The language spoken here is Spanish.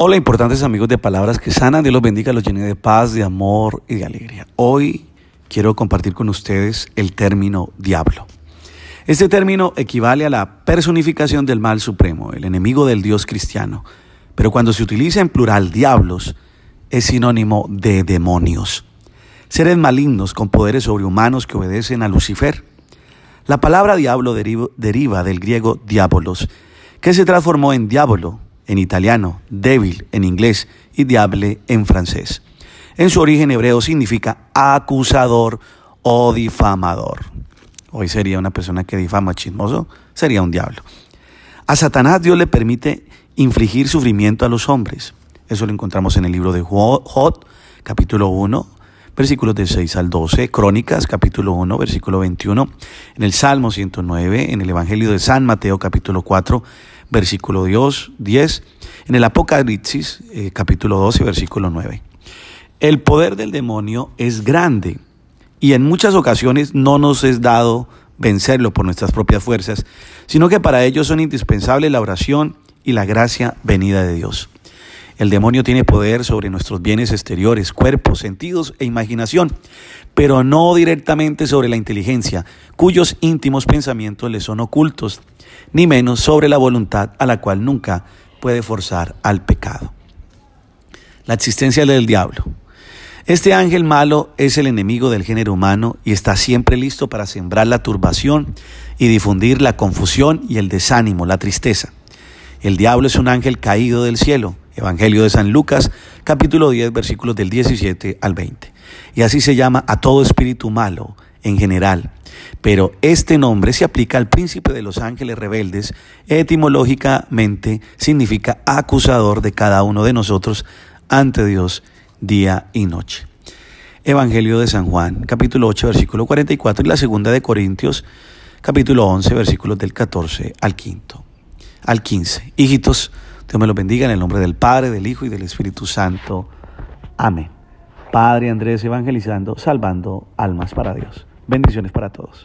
Hola importantes amigos de Palabras que Sanan, Dios los bendiga, los llene de paz, de amor y de alegría. Hoy quiero compartir con ustedes el término diablo. Este término equivale a la personificación del mal supremo, el enemigo del Dios cristiano, pero cuando se utiliza en plural diablos es sinónimo de demonios, seres malignos con poderes sobrehumanos que obedecen a Lucifer. La palabra diablo deriva del griego diabolos, que se transformó en diablo en italiano, débil en inglés y diable en francés. En su origen hebreo significa acusador o difamador. Hoy sería una persona que difama chismoso, sería un diablo. A Satanás Dios le permite infligir sufrimiento a los hombres. Eso lo encontramos en el libro de Jod, capítulo 1, versículos de 6 al 12, Crónicas, capítulo 1, versículo 21, en el Salmo 109, en el Evangelio de San Mateo, capítulo 4, versículo Dios 10, en el Apocalipsis, eh, capítulo 12, versículo 9. El poder del demonio es grande y en muchas ocasiones no nos es dado vencerlo por nuestras propias fuerzas, sino que para ello son indispensables la oración y la gracia venida de Dios. El demonio tiene poder sobre nuestros bienes exteriores, cuerpos, sentidos e imaginación, pero no directamente sobre la inteligencia, cuyos íntimos pensamientos le son ocultos, ni menos sobre la voluntad a la cual nunca puede forzar al pecado. La existencia del diablo. Este ángel malo es el enemigo del género humano y está siempre listo para sembrar la turbación y difundir la confusión y el desánimo, la tristeza. El diablo es un ángel caído del cielo Evangelio de San Lucas, capítulo 10, versículos del 17 al 20. Y así se llama a todo espíritu malo en general. Pero este nombre se aplica al príncipe de los ángeles rebeldes, etimológicamente significa acusador de cada uno de nosotros ante Dios día y noche. Evangelio de San Juan, capítulo 8, versículo 44 y la segunda de Corintios, capítulo 11, versículos del 14 al 15. Hijitos, Dios me lo bendiga en el nombre del Padre, del Hijo y del Espíritu Santo. Amén. Padre Andrés evangelizando, salvando almas para Dios. Bendiciones para todos.